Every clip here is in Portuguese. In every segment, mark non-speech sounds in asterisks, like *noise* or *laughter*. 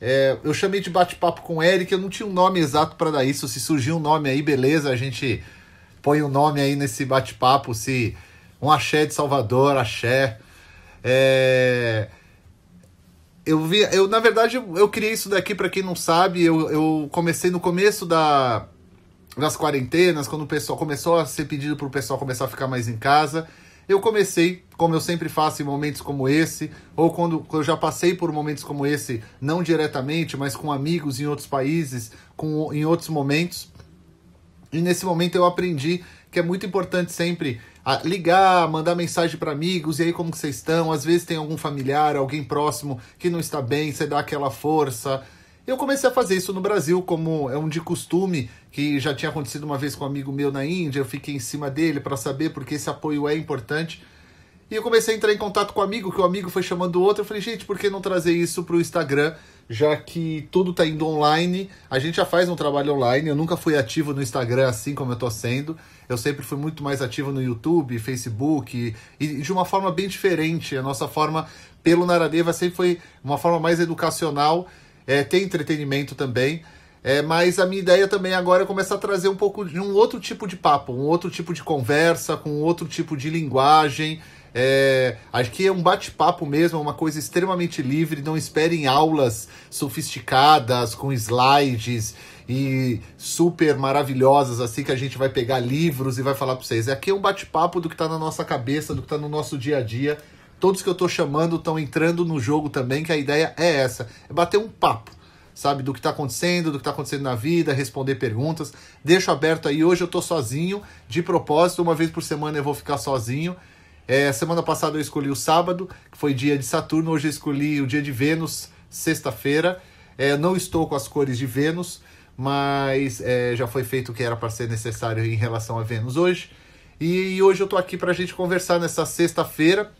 É, eu chamei de bate-papo com o Eric, eu não tinha um nome exato para dar isso. Se surgir um nome aí, beleza, a gente põe o um nome aí nesse bate-papo. Se um axé de Salvador, axé. É... Eu vi, eu na verdade eu, criei isso daqui para quem não sabe. Eu, eu comecei no começo da, das quarentenas, quando o pessoal começou a ser pedido para o pessoal começar a ficar mais em casa eu comecei, como eu sempre faço em momentos como esse, ou quando, eu já passei por momentos como esse, não diretamente, mas com amigos em outros países, com, em outros momentos. E nesse momento eu aprendi que é muito importante sempre ah, ligar, mandar mensagem para amigos, e aí como que vocês estão? Às vezes tem algum familiar, alguém próximo que não está bem, você dá aquela força, eu comecei a fazer isso no Brasil, como é um de costume, que já tinha acontecido uma vez com um amigo meu na Índia, eu fiquei em cima dele para saber porque esse apoio é importante. E eu comecei a entrar em contato com o um amigo, que o amigo foi chamando o outro. Eu falei, gente, por que não trazer isso para o Instagram, já que tudo está indo online? A gente já faz um trabalho online. Eu nunca fui ativo no Instagram assim como eu estou sendo. Eu sempre fui muito mais ativo no YouTube, Facebook, e, e de uma forma bem diferente. A nossa forma pelo Naradeva sempre foi uma forma mais educacional é, tem entretenimento também. É, mas a minha ideia também agora é começar a trazer um pouco de um outro tipo de papo, um outro tipo de conversa, com outro tipo de linguagem. É, acho que é um bate-papo mesmo, é uma coisa extremamente livre. Não esperem aulas sofisticadas com slides e super maravilhosas, assim que a gente vai pegar livros e vai falar para vocês. É, aqui é um bate-papo do que está na nossa cabeça, do que está no nosso dia a dia todos que eu estou chamando estão entrando no jogo também, que a ideia é essa, é bater um papo, sabe, do que está acontecendo, do que está acontecendo na vida, responder perguntas. Deixo aberto aí, hoje eu estou sozinho, de propósito, uma vez por semana eu vou ficar sozinho. É, semana passada eu escolhi o sábado, que foi dia de Saturno, hoje eu escolhi o dia de Vênus, sexta-feira. É, não estou com as cores de Vênus, mas é, já foi feito o que era para ser necessário em relação a Vênus hoje. E, e hoje eu estou aqui para a gente conversar nessa sexta-feira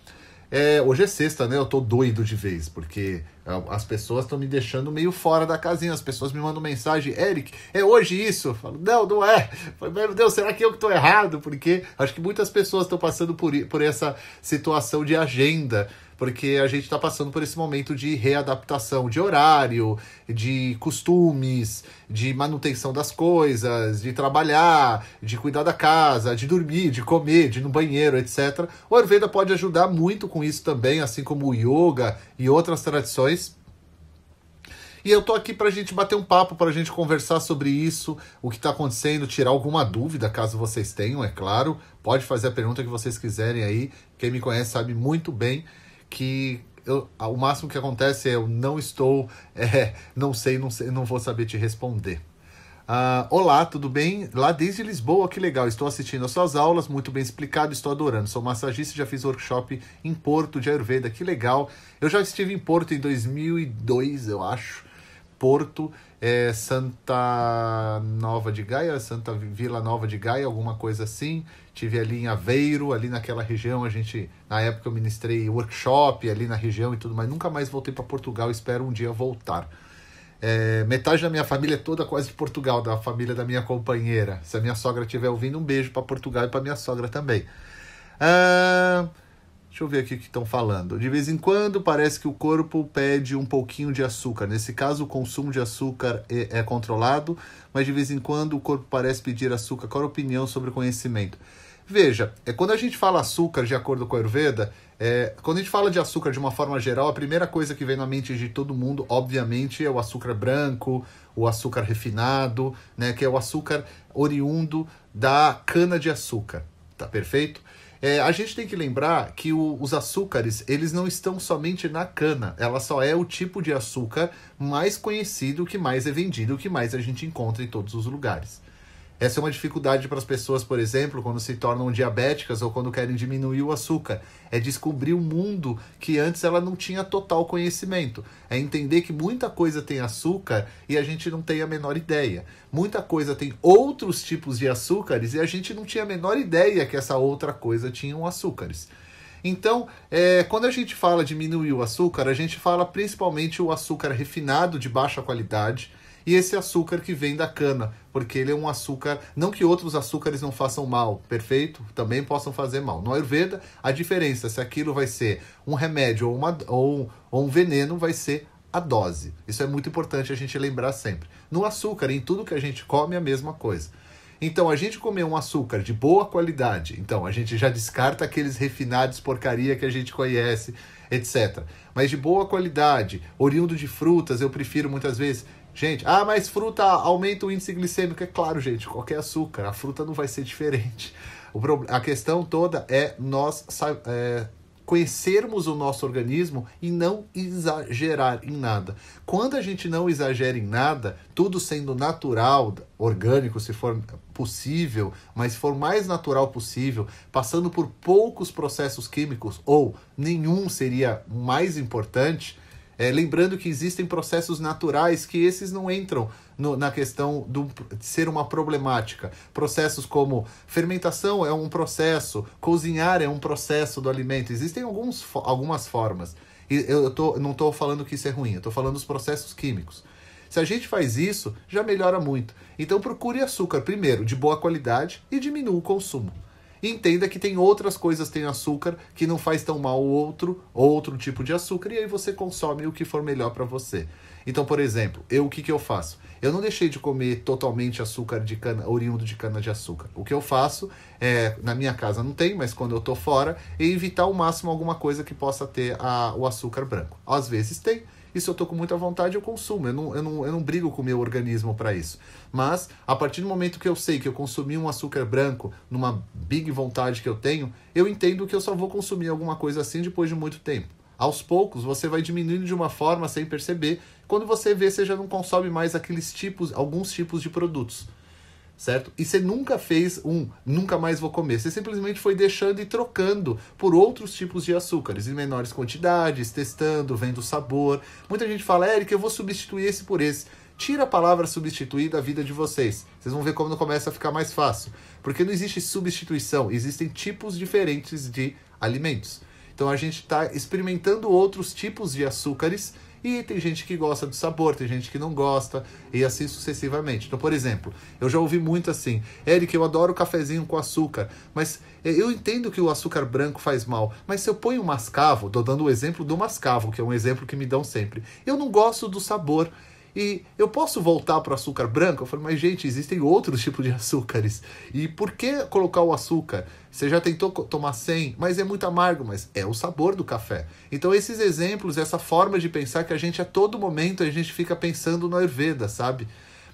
é, hoje é sexta, né? Eu tô doido de vez, porque é, as pessoas estão me deixando meio fora da casinha. As pessoas me mandam mensagem, Eric, é hoje isso? Eu falo, não, não é. Eu falo, meu Deus, será que eu que tô errado? Porque acho que muitas pessoas estão passando por, por essa situação de agenda porque a gente está passando por esse momento de readaptação de horário, de costumes, de manutenção das coisas, de trabalhar, de cuidar da casa, de dormir, de comer, de ir no banheiro, etc. O Ayurveda pode ajudar muito com isso também, assim como o yoga e outras tradições. E eu tô aqui pra gente bater um papo, pra gente conversar sobre isso, o que tá acontecendo, tirar alguma dúvida, caso vocês tenham, é claro. Pode fazer a pergunta que vocês quiserem aí. Quem me conhece sabe muito bem que eu, ah, o máximo que acontece é eu não estou, *laughs* é, não sei, não sei, não vou saber te responder. Uh, Olá, tudo bem? Lá desde Lisboa, que legal. Estou assistindo as suas aulas, muito bem explicado, estou adorando. Sou massagista, já fiz workshop em Porto de Ayurveda, que legal. Eu já estive em Porto em 2002, eu acho. Porto, é, Santa Nova de Gaia, Santa Vila Nova de Gaia, alguma coisa assim. Tive ali em Aveiro, ali naquela região, a gente na época eu ministrei workshop ali na região e tudo, mas nunca mais voltei para Portugal, espero um dia voltar. É, metade da minha família é toda quase de Portugal, da família da minha companheira. Se a minha sogra estiver ouvindo, um beijo para Portugal e para minha sogra também. Ah, Deixa eu ver aqui o que estão falando. De vez em quando parece que o corpo pede um pouquinho de açúcar. Nesse caso, o consumo de açúcar é, é controlado, mas de vez em quando o corpo parece pedir açúcar. Qual a opinião sobre o conhecimento? Veja, é quando a gente fala açúcar de acordo com a Ayurveda, é, quando a gente fala de açúcar de uma forma geral, a primeira coisa que vem na mente de todo mundo, obviamente, é o açúcar branco, o açúcar refinado, né, que é o açúcar oriundo da cana de açúcar, tá perfeito? É, a gente tem que lembrar que o, os açúcares, eles não estão somente na cana. Ela só é o tipo de açúcar mais conhecido, que mais é vendido, que mais a gente encontra em todos os lugares. Essa é uma dificuldade para as pessoas, por exemplo, quando se tornam diabéticas ou quando querem diminuir o açúcar. É descobrir um mundo que antes ela não tinha total conhecimento. É entender que muita coisa tem açúcar e a gente não tem a menor ideia. Muita coisa tem outros tipos de açúcares e a gente não tinha a menor ideia que essa outra coisa tinha um açúcares. Então, é, quando a gente fala diminuir o açúcar, a gente fala principalmente o açúcar refinado de baixa qualidade e esse açúcar que vem da cana, porque ele é um açúcar, não que outros açúcares não façam mal, perfeito? Também possam fazer mal. No Ayurveda, a diferença se aquilo vai ser um remédio ou, uma, ou, ou um veneno vai ser a dose. Isso é muito importante a gente lembrar sempre. No açúcar, em tudo que a gente come, é a mesma coisa. Então, a gente comer um açúcar de boa qualidade, então a gente já descarta aqueles refinados porcaria que a gente conhece, etc. Mas de boa qualidade, oriundo de frutas, eu prefiro muitas vezes. Gente, ah, mas fruta aumenta o índice glicêmico. É claro, gente, qualquer açúcar, a fruta não vai ser *laughs* diferente. O pro... A questão toda é nós é, conhecermos o nosso organismo e não exagerar em nada. Quando a gente não exagera em nada, tudo sendo natural, orgânico, se for possível, mas se for mais natural possível, passando por poucos processos químicos ou nenhum seria mais importante é, lembrando que existem processos naturais que esses não entram no, na questão do, de ser uma problemática. Processos como fermentação é um processo, cozinhar é um processo do alimento. Existem alguns, algumas formas. E eu tô, não estou falando que isso é ruim, eu estou falando dos processos químicos. Se a gente faz isso, já melhora muito. Então procure açúcar primeiro, de boa qualidade, e diminua o consumo entenda que tem outras coisas, tem açúcar que não faz tão mal o outro, outro tipo de açúcar, e aí você consome o que for melhor para você. Então, por exemplo, eu o que, que eu faço? Eu não deixei de comer totalmente açúcar de cana, oriundo de cana de açúcar. O que eu faço é, na minha casa não tem, mas quando eu tô fora, é evitar ao máximo alguma coisa que possa ter a, o açúcar branco. Às vezes tem, e se eu estou com muita vontade, eu consumo. Eu não, eu não, eu não brigo com o meu organismo para isso. Mas, a partir do momento que eu sei que eu consumi um açúcar branco numa big vontade que eu tenho, eu entendo que eu só vou consumir alguma coisa assim depois de muito tempo. Aos poucos, você vai diminuindo de uma forma sem perceber. Quando você vê, você já não consome mais aqueles tipos, alguns tipos de produtos certo? E você nunca fez um nunca mais vou comer. Você simplesmente foi deixando e trocando por outros tipos de açúcares, em menores quantidades, testando, vendo o sabor. Muita gente fala, Eric, eu vou substituir esse por esse. Tira a palavra substituir da vida de vocês. Vocês vão ver como não começa a ficar mais fácil. Porque não existe substituição, existem tipos diferentes de alimentos. Então a gente está experimentando outros tipos de açúcares e tem gente que gosta do sabor, tem gente que não gosta, e assim sucessivamente. Então, por exemplo, eu já ouvi muito assim: Eric, eu adoro cafezinho com açúcar, mas eh, eu entendo que o açúcar branco faz mal, mas se eu ponho mascavo, tô dando o exemplo do mascavo, que é um exemplo que me dão sempre, eu não gosto do sabor. E eu posso voltar para o açúcar branco? Eu falei, mas gente, existem outros tipos de açúcares. E por que colocar o açúcar? Você já tentou tomar sem, mas é muito amargo, mas é o sabor do café. Então esses exemplos, essa forma de pensar que a gente a todo momento a gente fica pensando no Ayurveda, sabe?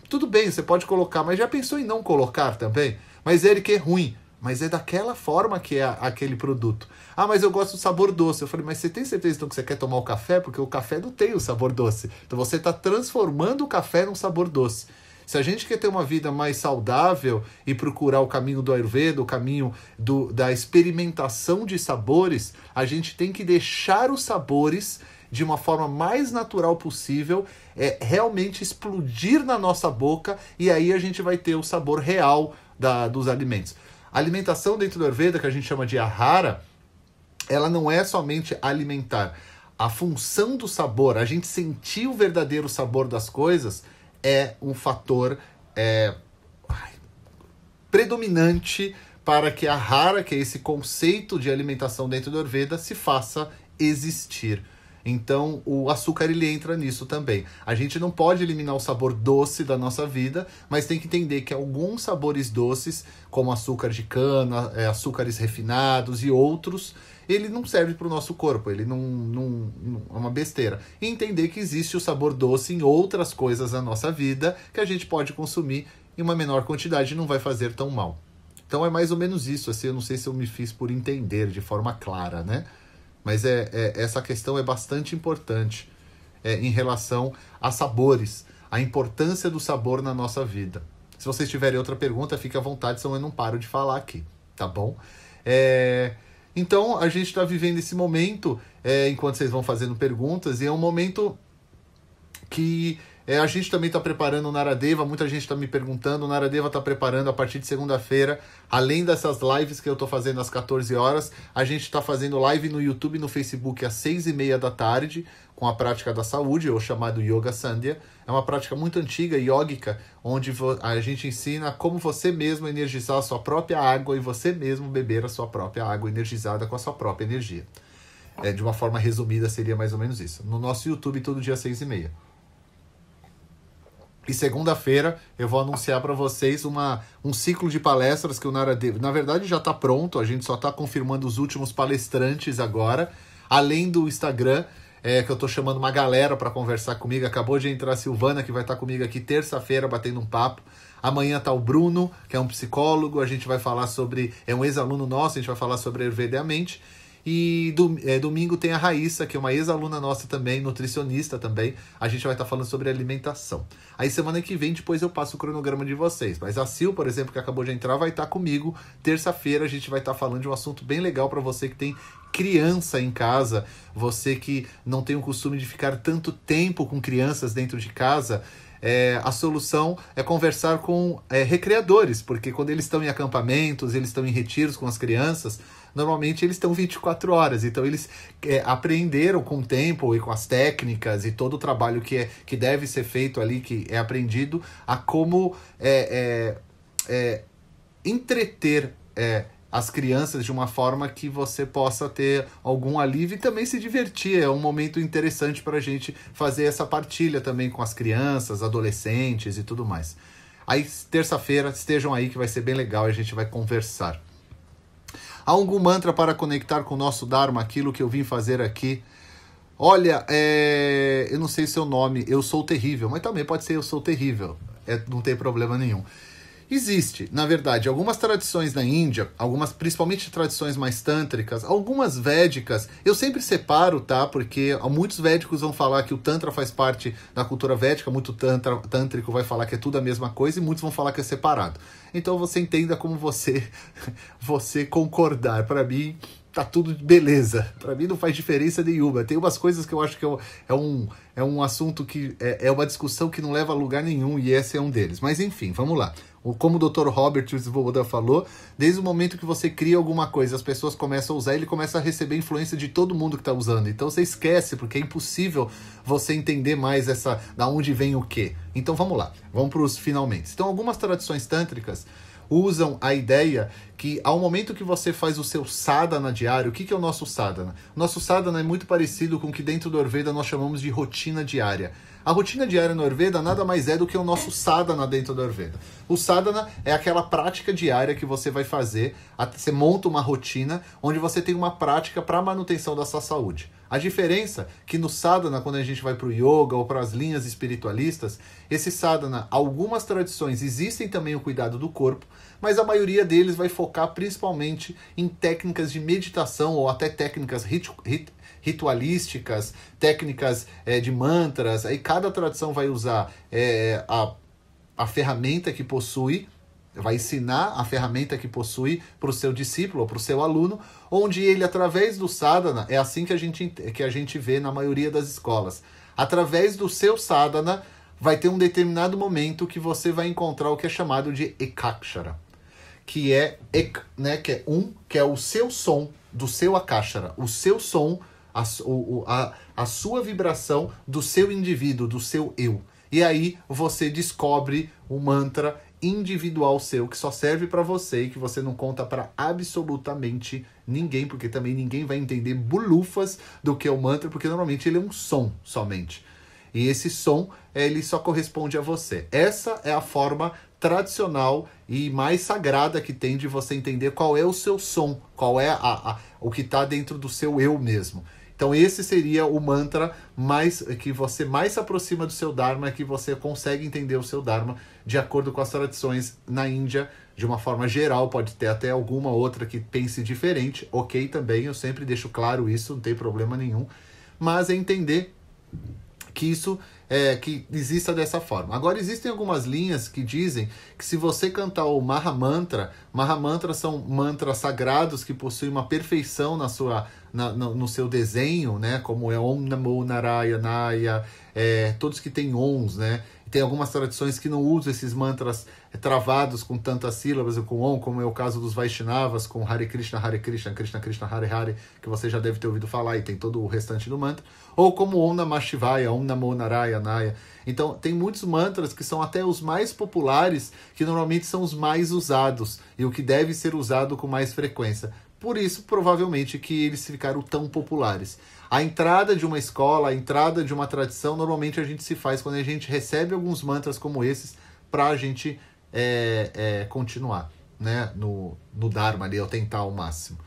Tudo bem, você pode colocar, mas já pensou em não colocar também? Mas ele que é ruim mas é daquela forma que é aquele produto. Ah, mas eu gosto do sabor doce. Eu falei, mas você tem certeza então que você quer tomar o café? Porque o café não tem o sabor doce. Então você está transformando o café num sabor doce. Se a gente quer ter uma vida mais saudável e procurar o caminho do Ayurveda, o caminho do, da experimentação de sabores, a gente tem que deixar os sabores de uma forma mais natural possível, é realmente explodir na nossa boca e aí a gente vai ter o sabor real da, dos alimentos. A alimentação dentro do Ayurveda, que a gente chama de ahara, ela não é somente alimentar. A função do sabor, a gente sentir o verdadeiro sabor das coisas, é um fator é, predominante para que a hara, que é esse conceito de alimentação dentro do Ayurveda, se faça existir. Então o açúcar ele entra nisso também. A gente não pode eliminar o sabor doce da nossa vida, mas tem que entender que alguns sabores doces, como açúcar de cana, é, açúcares refinados e outros, ele não serve para o nosso corpo, ele não, não, não, é uma besteira. E entender que existe o sabor doce em outras coisas da nossa vida que a gente pode consumir em uma menor quantidade e não vai fazer tão mal. Então é mais ou menos isso, assim, eu não sei se eu me fiz por entender de forma clara, né? Mas é, é essa questão é bastante importante é, em relação a sabores, a importância do sabor na nossa vida. Se vocês tiverem outra pergunta, fique à vontade, senão eu não paro de falar aqui, tá bom? É, então, a gente está vivendo esse momento, é, enquanto vocês vão fazendo perguntas, e é um momento que é, a gente também está preparando o Naradeva, muita gente está me perguntando. O Naradeva está preparando a partir de segunda-feira, além dessas lives que eu estou fazendo às 14 horas, a gente está fazendo live no YouTube e no Facebook às 6 e meia da tarde, com a prática da saúde, ou chamado Yoga Sandhya. É uma prática muito antiga, yógica, onde a gente ensina como você mesmo energizar a sua própria água e você mesmo beber a sua própria água energizada com a sua própria energia. É, de uma forma resumida, seria mais ou menos isso. No nosso YouTube, todo dia às 6 e meia. E segunda-feira eu vou anunciar para vocês uma, um ciclo de palestras que o Naradev, na verdade, já está pronto, a gente só está confirmando os últimos palestrantes agora, além do Instagram, é, que eu estou chamando uma galera para conversar comigo. Acabou de entrar a Silvana, que vai estar tá comigo aqui terça-feira batendo um papo. Amanhã está o Bruno, que é um psicólogo, a gente vai falar sobre. É um ex-aluno nosso, a gente vai falar sobre Ayurveda e a mente. E é, domingo tem a Raíssa, que é uma ex-aluna nossa também, nutricionista também. A gente vai estar tá falando sobre alimentação. Aí semana que vem, depois eu passo o cronograma de vocês. Mas a Sil, por exemplo, que acabou de entrar, vai estar tá comigo. Terça-feira a gente vai estar tá falando de um assunto bem legal para você que tem criança em casa, você que não tem o costume de ficar tanto tempo com crianças dentro de casa. É, a solução é conversar com é, recreadores, porque quando eles estão em acampamentos, eles estão em retiros com as crianças, normalmente eles estão 24 horas. Então eles é, aprenderam com o tempo e com as técnicas e todo o trabalho que, é, que deve ser feito ali, que é aprendido, a como é, é, é entreter é, as crianças de uma forma que você possa ter algum alívio e também se divertir. É um momento interessante para a gente fazer essa partilha também com as crianças, adolescentes e tudo mais. Aí, terça-feira, estejam aí que vai ser bem legal e a gente vai conversar. Há algum mantra para conectar com o nosso Dharma, aquilo que eu vim fazer aqui? Olha, é... eu não sei o seu nome, eu sou terrível, mas também pode ser eu sou terrível, é... não tem problema nenhum. Existe, na verdade, algumas tradições na Índia, algumas principalmente tradições mais tântricas, algumas védicas. Eu sempre separo, tá? Porque muitos védicos vão falar que o tantra faz parte da cultura védica, muito tantra, tântrico vai falar que é tudo a mesma coisa e muitos vão falar que é separado. Então você entenda como você *laughs* você concordar. Para mim, tá tudo beleza. Para mim não faz diferença nenhuma. Tem umas coisas que eu acho que é, é um, é um assunto que é, é uma discussão que não leva a lugar nenhum e esse é um deles. Mas enfim, vamos lá. Ou como o Dr. Robert Svoboda falou, desde o momento que você cria alguma coisa, as pessoas começam a usar, ele começa a receber influência de todo mundo que está usando. Então você esquece, porque é impossível você entender mais essa da onde vem o quê. Então vamos lá, vamos para os finalmente. Então algumas tradições tântricas usam a ideia que ao momento que você faz o seu sadhana diário, o que, que é o nosso sadhana? O nosso sadhana é muito parecido com o que dentro do Orveda nós chamamos de rotina diária. A rotina diária no Ayurveda nada mais é do que o nosso sadhana dentro do Ayurveda. O sadhana é aquela prática diária que você vai fazer, você monta uma rotina onde você tem uma prática para manutenção da sua saúde. A diferença é que no sadhana, quando a gente vai para o yoga ou para as linhas espiritualistas, esse sadhana, algumas tradições existem também o cuidado do corpo, mas a maioria deles vai focar principalmente em técnicas de meditação ou até técnicas rit rit ritualísticas, técnicas é, de mantras. Aí cada tradição vai usar é, a, a ferramenta que possui vai ensinar a ferramenta que possui para o seu discípulo, para o seu aluno, onde ele, através do sadhana, é assim que a, gente, que a gente vê na maioria das escolas, através do seu sadhana, vai ter um determinado momento que você vai encontrar o que é chamado de ekakshara, que é, ek, né, que é um, que é o seu som do seu akashara, o seu som, a, o, a, a sua vibração do seu indivíduo, do seu eu. E aí você descobre o mantra individual seu que só serve para você e que você não conta para absolutamente ninguém, porque também ninguém vai entender bulufas do que é o mantra, porque normalmente ele é um som somente. E esse som, ele só corresponde a você. Essa é a forma tradicional e mais sagrada que tem de você entender qual é o seu som, qual é a, a o que está dentro do seu eu mesmo. Então esse seria o mantra mais que você mais se aproxima do seu dharma, que você consegue entender o seu dharma de acordo com as tradições na Índia, de uma forma geral, pode ter até alguma outra que pense diferente, OK também, eu sempre deixo claro isso, não tem problema nenhum, mas é entender que isso é, que exista dessa forma. Agora, existem algumas linhas que dizem que se você cantar o Maha Mantra, Maha são mantras sagrados que possuem uma perfeição na sua, na, no, no, seu desenho, né? Como é Om Namo Narayanaya, é, todos que têm ons, né? tem algumas tradições que não usam esses mantras é, travados com tantas sílabas ou com on, como é o caso dos Vaishnavas, com Hare Krishna, Hare Krishna, Krishna Krishna, Hare Hare, que você já deve ter ouvido falar e tem todo o restante do mantra, ou como Om Namah Shivaya, Om Namo Naraya, então, tem muitos mantras que são até os mais populares, que normalmente são os mais usados e o que deve ser usado com mais frequência. Por isso, provavelmente, que eles ficaram tão populares. A entrada de uma escola, a entrada de uma tradição, normalmente a gente se faz quando a gente recebe alguns mantras como esses para a gente é, é, continuar né, no, no Dharma ali, ao tentar ao máximo.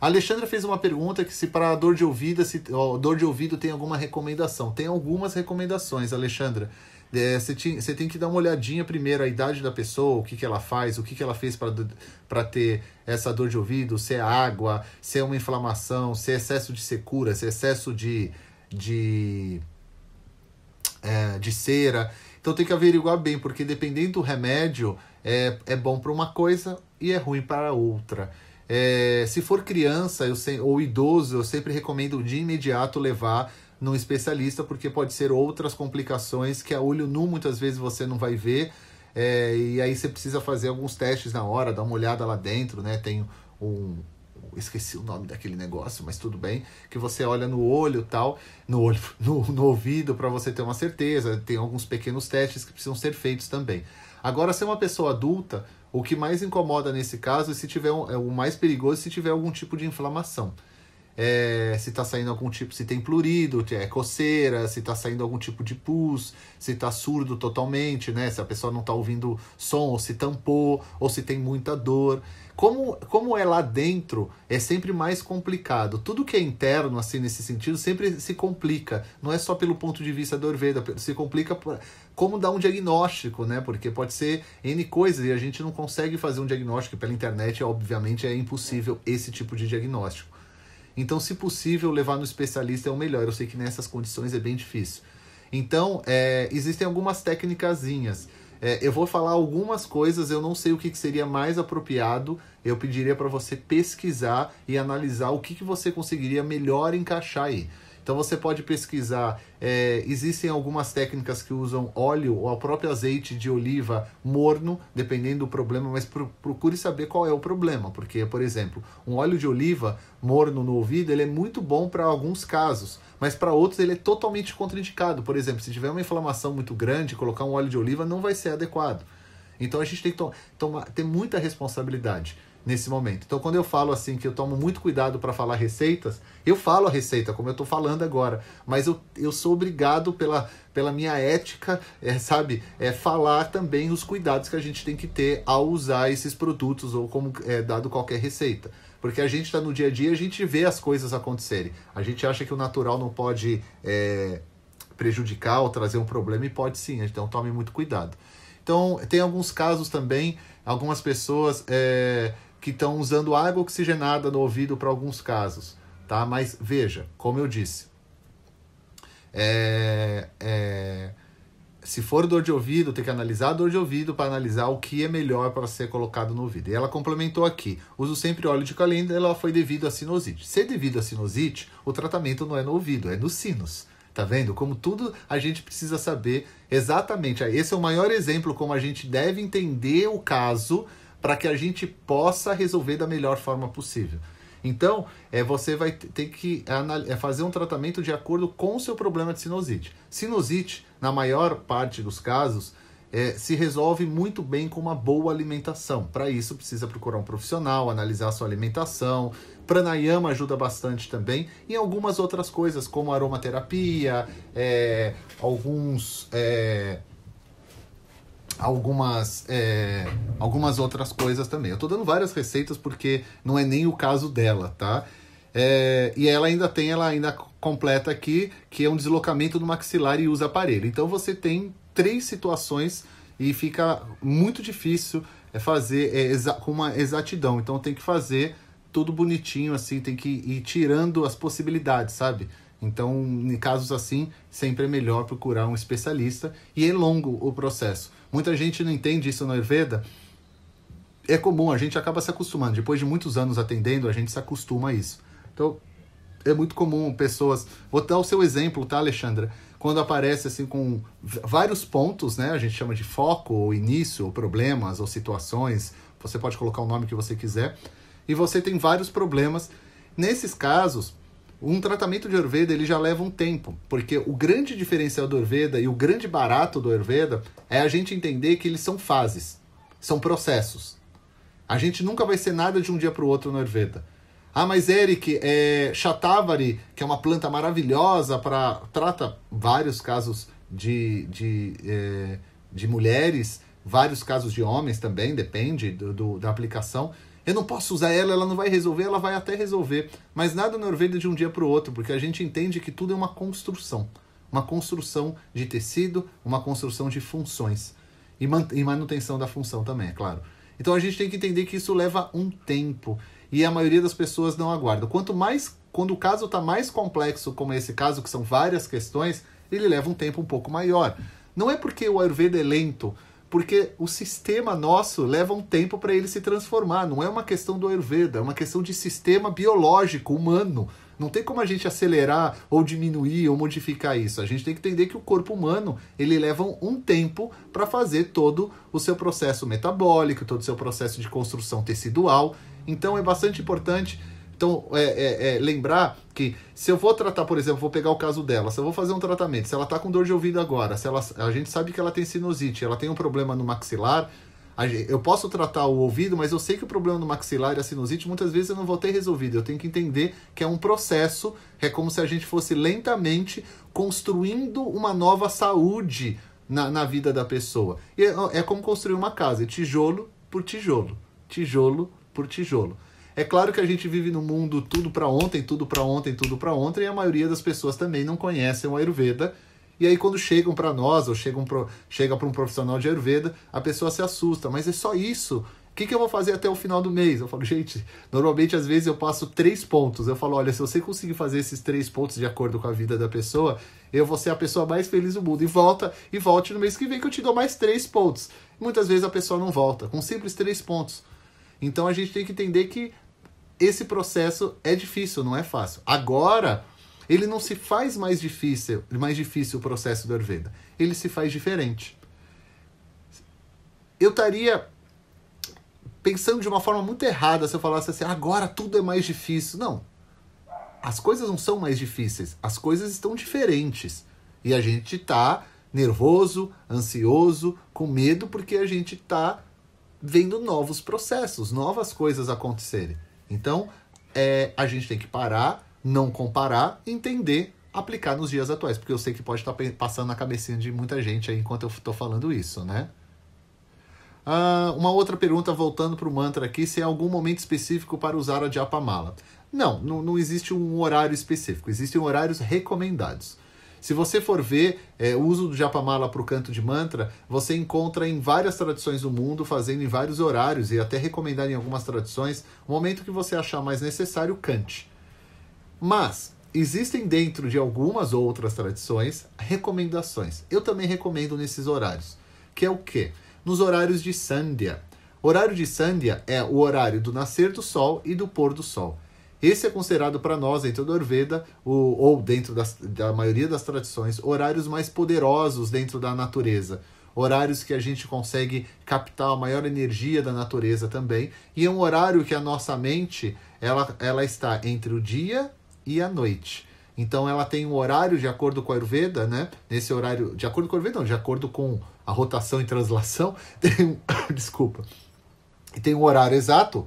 A Alexandra fez uma pergunta que se para dor de ouvido, se ó, dor de ouvido tem alguma recomendação. Tem algumas recomendações, Alexandra. É, você é, tem, que dar uma olhadinha primeiro a idade da pessoa, o que, que ela faz, o que, que ela fez para ter essa dor de ouvido, se é água, se é uma inflamação, se é excesso de secura, se é excesso de, de, é, de cera. Então tem que averiguar bem, porque dependendo do remédio, é, é bom para uma coisa e é ruim para outra. É, se for criança eu ou idoso, eu sempre recomendo de imediato levar num especialista, porque pode ser outras complicações que a olho nu muitas vezes você não vai ver. É, e aí você precisa fazer alguns testes na hora, dar uma olhada lá dentro, né? Tem um. Esqueci o nome daquele negócio, mas tudo bem. Que você olha no olho tal, no olho, *laughs* no, no ouvido, para você ter uma certeza. Tem alguns pequenos testes que precisam ser feitos também. Agora, se é uma pessoa adulta, o que mais incomoda nesse caso, se tiver um, é o mais perigoso se tiver algum tipo de inflamação. É, se está saindo algum tipo, se tem plurido, é coceira, se está saindo algum tipo de pus, se está surdo totalmente, né? Se a pessoa não está ouvindo som, ou se tampou, ou se tem muita dor. Como, como é lá dentro, é sempre mais complicado. Tudo que é interno, assim, nesse sentido, sempre se complica. Não é só pelo ponto de vista do Orveda, se complica por, como dar um diagnóstico, né? Porque pode ser N coisas e a gente não consegue fazer um diagnóstico pela internet, obviamente é impossível esse tipo de diagnóstico. Então, se possível, levar no especialista é o melhor. Eu sei que nessas condições é bem difícil. Então, é, existem algumas técnicas. É, eu vou falar algumas coisas, eu não sei o que, que seria mais apropriado. Eu pediria para você pesquisar e analisar o que, que você conseguiria melhor encaixar aí. Então você pode pesquisar. É, existem algumas técnicas que usam óleo ou a próprio azeite de oliva morno, dependendo do problema, mas pro, procure saber qual é o problema. Porque, por exemplo, um óleo de oliva morno no ouvido ele é muito bom para alguns casos mas para outros ele é totalmente contraindicado. Por exemplo, se tiver uma inflamação muito grande, colocar um óleo de oliva não vai ser adequado. Então a gente tem que tomar, ter muita responsabilidade nesse momento. Então quando eu falo assim que eu tomo muito cuidado para falar receitas, eu falo a receita como eu estou falando agora, mas eu, eu sou obrigado pela, pela minha ética, é, sabe, é falar também os cuidados que a gente tem que ter ao usar esses produtos ou como é dado qualquer receita. Porque a gente está no dia a dia, a gente vê as coisas acontecerem. A gente acha que o natural não pode é, prejudicar ou trazer um problema e pode sim, então tome muito cuidado. Então, tem alguns casos também, algumas pessoas é, que estão usando água oxigenada no ouvido para alguns casos, tá? Mas veja, como eu disse, é, é, se for dor de ouvido, tem que analisar a dor de ouvido para analisar o que é melhor para ser colocado no ouvido. E ela complementou aqui: uso sempre óleo de calenda, ela foi devido à sinusite. Se é devido à sinusite, o tratamento não é no ouvido, é nos sinos. Tá vendo? Como tudo a gente precisa saber exatamente. Ah, esse é o maior exemplo como a gente deve entender o caso para que a gente possa resolver da melhor forma possível. Então, é, você vai ter que é, fazer um tratamento de acordo com o seu problema de sinusite. Sinusite, na maior parte dos casos, é, se resolve muito bem com uma boa alimentação. Para isso, precisa procurar um profissional, analisar a sua alimentação. Pranayama ajuda bastante também. E algumas outras coisas, como aromaterapia, é, alguns. É algumas, é, algumas outras coisas também. Eu tô dando várias receitas porque não é nem o caso dela, tá? É, e ela ainda tem, ela ainda completa aqui, que é um deslocamento do maxilar e usa aparelho. Então você tem três situações e fica muito difícil é, fazer é, com uma exatidão. Então tem que fazer tudo bonitinho, assim, tem que ir tirando as possibilidades, sabe? Então, em casos assim, sempre é melhor procurar um especialista e é longo o processo. Muita gente não entende isso no Ayurveda. É comum, a gente acaba se acostumando. Depois de muitos anos atendendo, a gente se acostuma a isso. Então, é muito comum pessoas. Vou dar o seu exemplo, tá, Alexandra? Quando aparece assim com vários pontos, né? A gente chama de foco, ou início, ou problemas, ou situações. Você pode colocar o nome que você quiser. E você tem vários problemas. Nesses casos, um tratamento de Ayurveda ele já leva um tempo, porque o grande diferencial do Ayurveda e o grande barato do Ayurveda é a gente entender que eles são fases, são processos. A gente nunca vai ser nada de um dia para o outro no Ayurveda. Ah, mas Eric, é, Chatavari, que é uma planta maravilhosa para trata vários casos de, de, é, de mulheres, vários casos de homens também, depende do, do da aplicação. Eu não posso usar ela, ela não vai resolver, ela vai até resolver. Mas nada na orelha é de um dia para o outro, porque a gente entende que tudo é uma construção. Uma construção de tecido, uma construção de funções. E, man e manutenção da função também, é claro. Então a gente tem que entender que isso leva um tempo. E a maioria das pessoas não aguarda. Quanto mais, quando o caso está mais complexo, como esse caso, que são várias questões, ele leva um tempo um pouco maior. Não é porque o Ayurveda é lento porque o sistema nosso leva um tempo para ele se transformar. Não é uma questão do Ayurveda, é uma questão de sistema biológico, humano. Não tem como a gente acelerar ou diminuir ou modificar isso. A gente tem que entender que o corpo humano ele leva um tempo para fazer todo o seu processo metabólico, todo o seu processo de construção tecidual. Então é bastante importante então, é, é, é, lembrar que se eu vou tratar, por exemplo, vou pegar o caso dela, se eu vou fazer um tratamento, se ela está com dor de ouvido agora, se ela, a gente sabe que ela tem sinusite, ela tem um problema no maxilar, eu posso tratar o ouvido, mas eu sei que o problema no maxilar e a sinusite muitas vezes eu não vou ter resolvido. Eu tenho que entender que é um processo, é como se a gente fosse lentamente construindo uma nova saúde na, na vida da pessoa. E é, é como construir uma casa, é tijolo por tijolo, tijolo por tijolo. É claro que a gente vive num mundo tudo para ontem, tudo para ontem, tudo para ontem, e a maioria das pessoas também não conhecem o Ayurveda. E aí quando chegam para nós ou chegam pro, chega para um profissional de Ayurveda, a pessoa se assusta, mas é só isso. O que, que eu vou fazer até o final do mês? Eu falo, gente, normalmente às vezes eu passo três pontos. Eu falo, olha, se você conseguir fazer esses três pontos de acordo com a vida da pessoa, eu vou ser a pessoa mais feliz do mundo. E volta, e volte no mês que vem que eu te dou mais três pontos. Muitas vezes a pessoa não volta, com simples três pontos. Então a gente tem que entender que esse processo é difícil, não é fácil. Agora, ele não se faz mais difícil, mais difícil o processo do Ayurveda. Ele se faz diferente. Eu estaria pensando de uma forma muito errada se eu falasse assim, agora tudo é mais difícil. Não. As coisas não são mais difíceis, as coisas estão diferentes. E a gente está nervoso, ansioso, com medo, porque a gente está vendo novos processos, novas coisas acontecerem. Então, é, a gente tem que parar, não comparar, entender, aplicar nos dias atuais, porque eu sei que pode tá estar passando na cabecinha de muita gente aí enquanto eu estou falando isso, né? Ah, uma outra pergunta, voltando para o mantra aqui, se é algum momento específico para usar a diapamala. mala. não, não existe um horário específico, existem horários recomendados. Se você for ver é, o uso do japamala para o canto de mantra, você encontra em várias tradições do mundo, fazendo em vários horários e até recomendar em algumas tradições, o momento que você achar mais necessário, cante. Mas existem dentro de algumas outras tradições recomendações. Eu também recomendo nesses horários, que é o quê? Nos horários de Sandhya. Horário de Sandhya é o horário do nascer do sol e do pôr do sol. Esse é considerado para nós, dentro do Ayurveda, o, ou dentro das, da maioria das tradições, horários mais poderosos dentro da natureza. Horários que a gente consegue captar a maior energia da natureza também. E é um horário que a nossa mente ela, ela está entre o dia e a noite. Então ela tem um horário de acordo com a Ayurveda, né? Nesse horário, de acordo com a Ayurveda, não, de acordo com a rotação e translação, *laughs* tem um, *coughs* desculpa. E tem um horário exato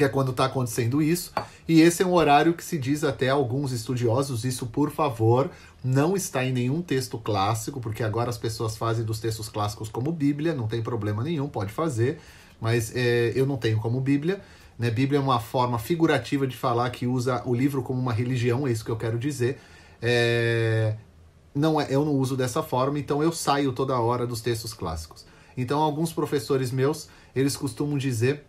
que é quando está acontecendo isso. E esse é um horário que se diz até alguns estudiosos, isso por favor, não está em nenhum texto clássico, porque agora as pessoas fazem dos textos clássicos como Bíblia, não tem problema nenhum, pode fazer, mas é, eu não tenho como Bíblia. Né? Bíblia é uma forma figurativa de falar que usa o livro como uma religião, é isso que eu quero dizer. É, não é, eu não uso dessa forma, então eu saio toda hora dos textos clássicos. Então alguns professores meus, eles costumam dizer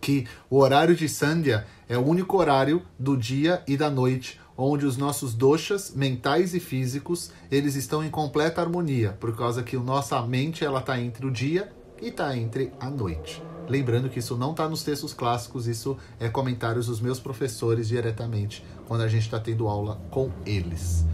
que o horário de Sandhya é o único horário do dia e da noite onde os nossos doshas mentais e físicos eles estão em completa harmonia, por causa que nossa mente ela está entre o dia e está entre a noite. Lembrando que isso não está nos textos clássicos, isso é comentários dos meus professores diretamente quando a gente está tendo aula com eles.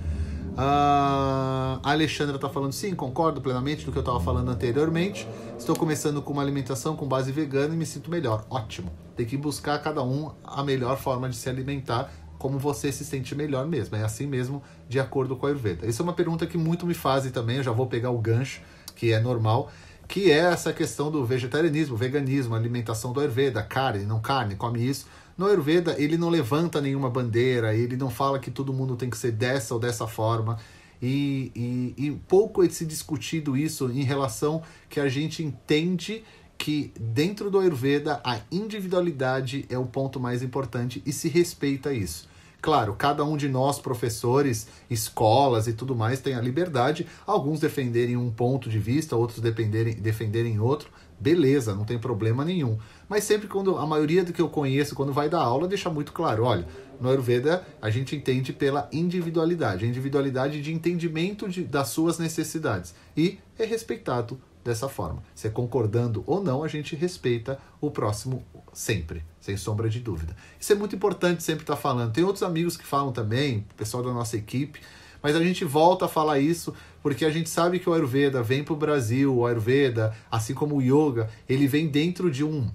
Uh, a Alexandra está falando sim, concordo plenamente do que eu estava falando anteriormente. Estou começando com uma alimentação com base vegana e me sinto melhor. Ótimo. Tem que buscar cada um a melhor forma de se alimentar, como você se sente melhor mesmo. É assim mesmo, de acordo com a Ayurveda. Isso é uma pergunta que muito me fazem também. Eu já vou pegar o gancho, que é normal que é essa questão do vegetarianismo, veganismo, alimentação do Ayurveda, carne, não carne, come isso. No Ayurveda, ele não levanta nenhuma bandeira, ele não fala que todo mundo tem que ser dessa ou dessa forma. E, e, e pouco é se discutido isso em relação que a gente entende que dentro do Ayurveda a individualidade é o ponto mais importante e se respeita isso. Claro, cada um de nós, professores, escolas e tudo mais, tem a liberdade, alguns defenderem um ponto de vista, outros defenderem, defenderem outro, beleza, não tem problema nenhum. Mas sempre quando a maioria do que eu conheço, quando vai dar aula, deixa muito claro, olha, no Ayurveda a gente entende pela individualidade, a individualidade de entendimento de, das suas necessidades e é respeitado dessa forma. Se é concordando ou não, a gente respeita o próximo sempre, sem sombra de dúvida. Isso é muito importante sempre estar tá falando. Tem outros amigos que falam também, pessoal da nossa equipe, mas a gente volta a falar isso porque a gente sabe que o Ayurveda vem para o Brasil, o Ayurveda, assim como o Yoga, ele vem dentro de um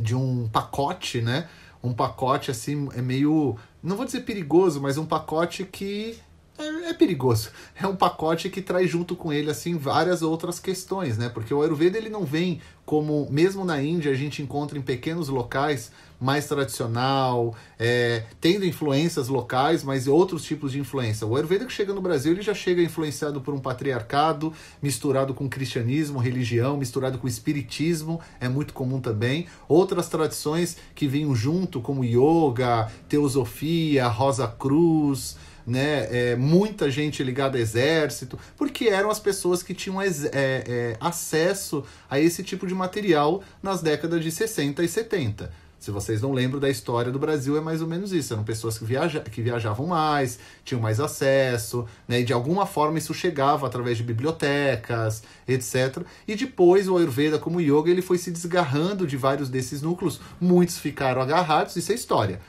de um pacote, né? Um pacote assim, é meio. Não vou dizer perigoso, mas um pacote que é, é, perigoso. É um pacote que traz junto com ele assim várias outras questões, né? Porque o Ayurveda ele não vem como mesmo na Índia a gente encontra em pequenos locais mais tradicional, é, tendo influências locais, mas outros tipos de influência. O Ayurveda que chega no Brasil, ele já chega influenciado por um patriarcado, misturado com cristianismo, religião, misturado com espiritismo, é muito comum também. Outras tradições que vinham junto, como yoga, teosofia, Rosa Cruz, né, é, muita gente ligada ao exército, porque eram as pessoas que tinham é, é, acesso a esse tipo de material nas décadas de 60 e 70. Se vocês não lembram da história do Brasil, é mais ou menos isso. Eram pessoas que, viaja que viajavam mais, tinham mais acesso, né? E de alguma forma isso chegava através de bibliotecas, etc. E depois o Ayurveda, como yoga, ele foi se desgarrando de vários desses núcleos. Muitos ficaram agarrados, isso é história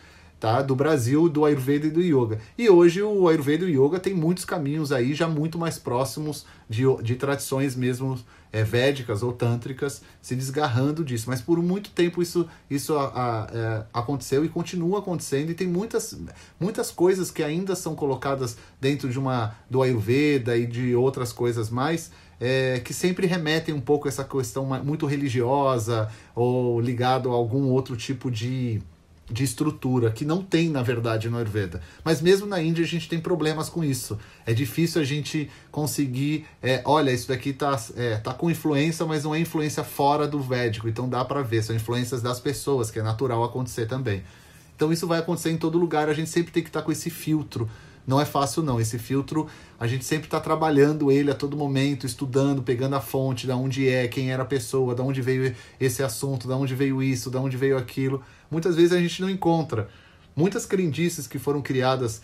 tá? do Brasil, do Ayurveda e do Yoga. E hoje o Ayurveda e o Yoga tem muitos caminhos aí já muito mais próximos de, de tradições mesmo é, védicas ou tântricas se desgarrando disso. Mas por muito tempo isso, isso a, a, a, é, aconteceu e continua acontecendo e tem muitas, muitas coisas que ainda são colocadas dentro de uma do Ayurveda e de outras coisas mais é, que sempre remetem um pouco a essa questão muito religiosa ou ligado a algum outro tipo de de estrutura, que não tem, na verdade, no Ayurveda. Mas mesmo na Índia a gente tem problemas com isso. É difícil a gente conseguir, é, olha, isso daqui tá, é, tá com influência, mas não é influência fora do Védico, então dá para ver, são influências das pessoas, que é natural acontecer também. Então isso vai acontecer em todo lugar, a gente sempre tem que estar tá com esse filtro. Não é fácil não, esse filtro a gente sempre está trabalhando ele a todo momento, estudando, pegando a fonte, da onde é, quem era a pessoa, da onde veio esse assunto, da onde veio isso, da onde veio aquilo Muitas vezes a gente não encontra. Muitas crendices que foram criadas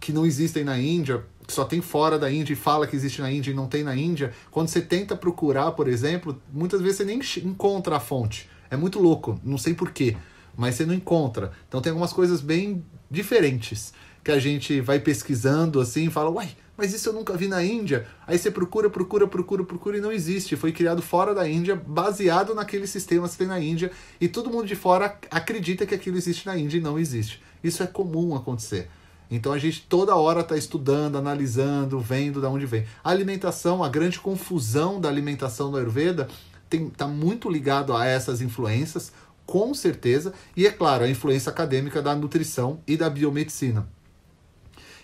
que não existem na Índia, que só tem fora da Índia e fala que existe na Índia e não tem na Índia, quando você tenta procurar, por exemplo, muitas vezes você nem encontra a fonte. É muito louco, não sei porquê, mas você não encontra. Então tem algumas coisas bem diferentes que a gente vai pesquisando assim e fala, uai, mas isso eu nunca vi na Índia. Aí você procura, procura, procura, procura e não existe. Foi criado fora da Índia, baseado naqueles sistemas que tem na Índia, e todo mundo de fora acredita que aquilo existe na Índia e não existe. Isso é comum acontecer. Então a gente toda hora está estudando, analisando, vendo de onde vem. A alimentação, a grande confusão da alimentação do Ayurveda está muito ligado a essas influências, com certeza, e é claro, a influência acadêmica da nutrição e da biomedicina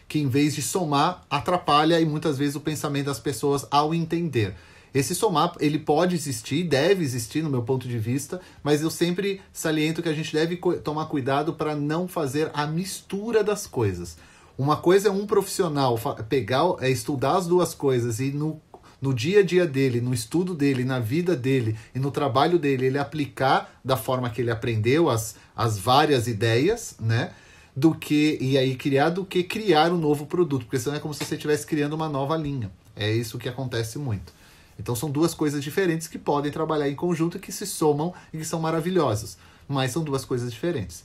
que, em vez de somar, atrapalha e muitas vezes o pensamento das pessoas ao entender. Esse somar, ele pode existir, deve existir, no meu ponto de vista, mas eu sempre saliento que a gente deve tomar cuidado para não fazer a mistura das coisas. Uma coisa é um profissional pegar, é estudar as duas coisas e no, no dia a dia dele, no estudo dele, na vida dele e no trabalho dele, ele aplicar da forma que ele aprendeu as, as várias ideias, né? do que e aí criar do que criar um novo produto, porque senão é como se você estivesse criando uma nova linha. É isso que acontece muito. Então são duas coisas diferentes que podem trabalhar em conjunto e que se somam e que são maravilhosas, mas são duas coisas diferentes.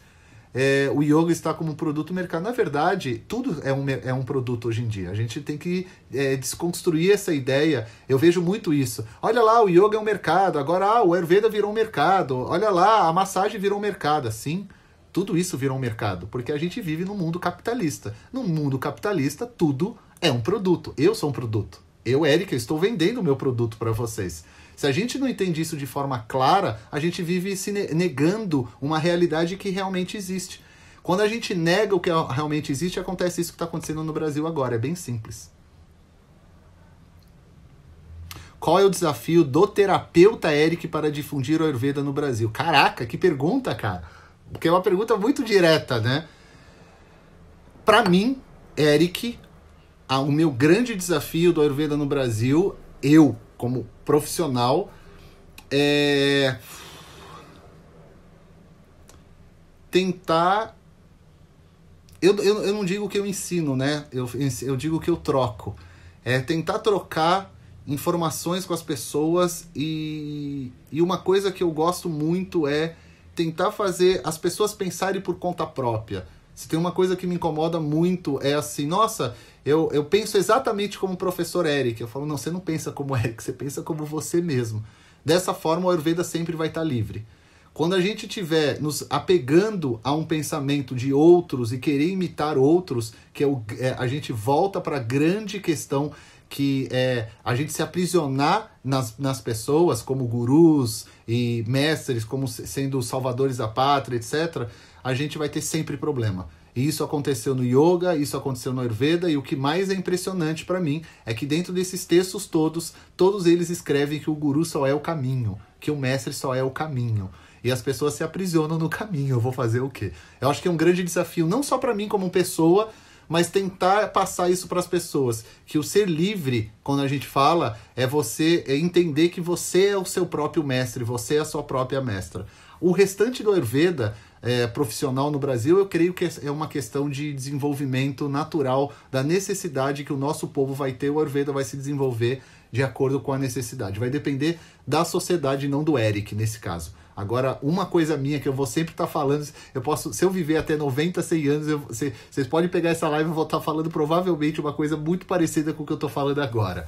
É, o yoga está como um produto mercado. Na verdade, tudo é um, é um produto hoje em dia. A gente tem que é, desconstruir essa ideia. Eu vejo muito isso. Olha lá, o yoga é um mercado. Agora, ah, o Ayurveda virou um mercado. Olha lá, a massagem virou um mercado. Sim, tudo isso virou um mercado, porque a gente vive num mundo capitalista. No mundo capitalista, tudo é um produto. Eu sou um produto. Eu, Érica, estou vendendo o meu produto para vocês. Se a gente não entende isso de forma clara, a gente vive se negando uma realidade que realmente existe. Quando a gente nega o que realmente existe, acontece isso que está acontecendo no Brasil agora. É bem simples. Qual é o desafio do terapeuta Eric para difundir o Ayurveda no Brasil? Caraca, que pergunta, cara! Porque é uma pergunta muito direta, né? Para mim, Eric, a, o meu grande desafio do Ayurveda no Brasil, eu, como profissional, é tentar. Eu, eu, eu não digo que eu ensino, né? Eu, eu digo que eu troco. É tentar trocar informações com as pessoas e, e uma coisa que eu gosto muito é tentar fazer as pessoas pensarem por conta própria. Se tem uma coisa que me incomoda muito é assim, nossa, eu, eu penso exatamente como o professor Eric. Eu falo, não, você não pensa como Eric, você pensa como você mesmo. Dessa forma, o Ayurveda sempre vai estar livre. Quando a gente estiver nos apegando a um pensamento de outros e querer imitar outros, que é, o, é a gente volta para a grande questão que é a gente se aprisionar nas, nas pessoas como gurus e mestres, como sendo salvadores da pátria, etc., a gente vai ter sempre problema. E isso aconteceu no yoga, isso aconteceu no Ayurveda, e o que mais é impressionante para mim é que dentro desses textos todos, todos eles escrevem que o guru só é o caminho, que o mestre só é o caminho. E as pessoas se aprisionam no caminho, eu vou fazer o quê? Eu acho que é um grande desafio, não só para mim como pessoa, mas tentar passar isso para as pessoas. Que o ser livre, quando a gente fala, é você é entender que você é o seu próprio mestre, você é a sua própria mestra. O restante do Ayurveda é, profissional no Brasil, eu creio que é uma questão de desenvolvimento natural, da necessidade que o nosso povo vai ter, o Ayurveda vai se desenvolver de acordo com a necessidade. Vai depender da sociedade, não do Eric, nesse caso. Agora, uma coisa minha que eu vou sempre estar tá falando, eu posso, se eu viver até 90, 100 anos, vocês podem pegar essa live e vou estar tá falando provavelmente uma coisa muito parecida com o que eu estou falando agora.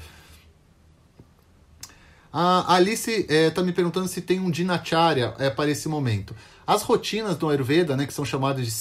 A Alice está é, tá me perguntando se tem um dinacharya é, para esse momento. As rotinas do Ayurveda, né, que são chamadas de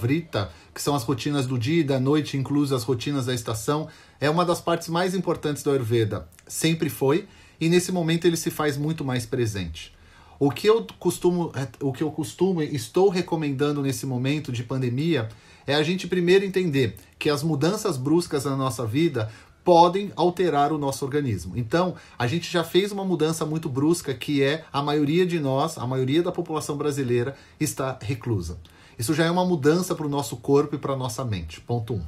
vrita que são as rotinas do dia e da noite, inclusas as rotinas da estação, é uma das partes mais importantes do Ayurveda. Sempre foi, e nesse momento ele se faz muito mais presente. O que eu costumo, o que eu costumo estou recomendando nesse momento de pandemia é a gente primeiro entender que as mudanças bruscas na nossa vida podem alterar o nosso organismo. Então, a gente já fez uma mudança muito brusca que é a maioria de nós, a maioria da população brasileira está reclusa. Isso já é uma mudança para o nosso corpo e para a nossa mente. Ponto 1. Um.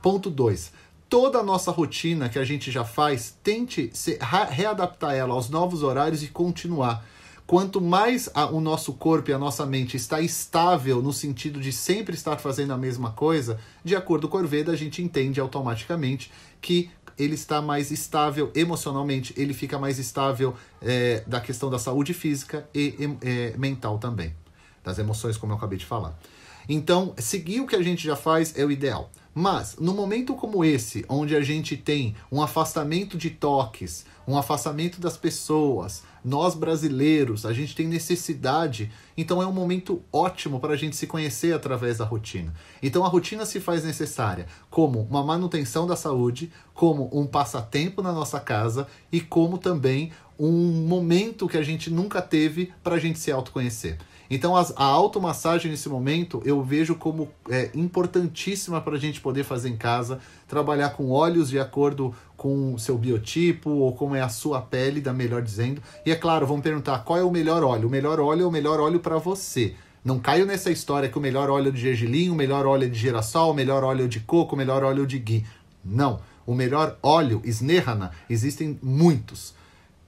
Ponto 2. Toda a nossa rotina que a gente já faz, tente se readaptar ela aos novos horários e continuar Quanto mais a, o nosso corpo e a nossa mente está estável no sentido de sempre estar fazendo a mesma coisa, de acordo com o Ayurveda, a gente entende automaticamente que ele está mais estável emocionalmente, ele fica mais estável é, da questão da saúde física e é, mental também, das emoções, como eu acabei de falar. Então, seguir o que a gente já faz é o ideal. Mas, no momento como esse, onde a gente tem um afastamento de toques, um afastamento das pessoas, nós brasileiros, a gente tem necessidade, então é um momento ótimo para a gente se conhecer através da rotina. Então a rotina se faz necessária como uma manutenção da saúde, como um passatempo na nossa casa e como também um momento que a gente nunca teve para a gente se autoconhecer. Então, as, a automassagem nesse momento eu vejo como é, importantíssima para a gente poder fazer em casa, trabalhar com óleos de acordo com o seu biotipo ou como é a sua pele, da melhor dizendo. E é claro, vão perguntar qual é o melhor óleo. O melhor óleo é o melhor óleo para você. Não caio nessa história que o melhor óleo é de gergelim, o melhor óleo é de girassol, o melhor óleo é de coco, o melhor óleo é de gui Não. O melhor óleo, Snerrana, existem muitos.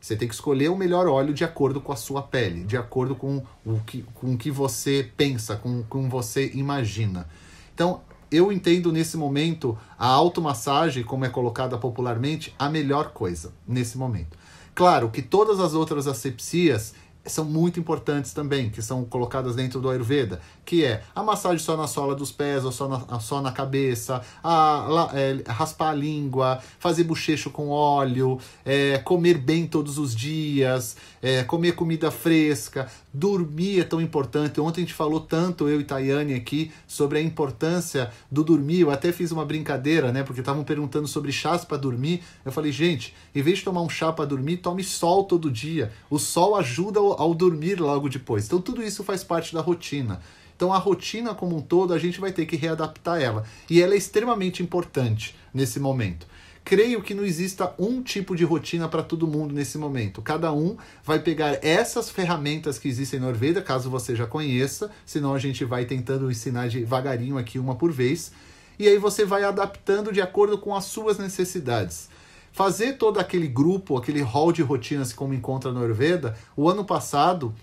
Você tem que escolher o melhor óleo de acordo com a sua pele, de acordo com o que, com o que você pensa, com o que você imagina. Então, eu entendo nesse momento a automassagem, como é colocada popularmente, a melhor coisa nesse momento. Claro que todas as outras asepsias são muito importantes também, que são colocadas dentro do Ayurveda, que é a massagem só na sola dos pés ou só na, só na cabeça, a, a é, raspar a língua, fazer bochecho com óleo, é, comer bem todos os dias, é, comer comida fresca, dormir é tão importante. Ontem a gente falou tanto, eu e Tayane aqui, sobre a importância do dormir. Eu até fiz uma brincadeira, né? Porque estavam perguntando sobre chás para dormir. Eu falei, gente, em vez de tomar um chá para dormir, tome sol todo dia. O sol ajuda ao, ao dormir logo depois. Então tudo isso faz parte da rotina. Então a rotina como um todo a gente vai ter que readaptar ela e ela é extremamente importante nesse momento creio que não exista um tipo de rotina para todo mundo nesse momento. Cada um vai pegar essas ferramentas que existem na Orveda, caso você já conheça, senão a gente vai tentando ensinar devagarinho aqui uma por vez. E aí você vai adaptando de acordo com as suas necessidades. Fazer todo aquele grupo, aquele hall de rotinas como encontra na Orveda, o ano passado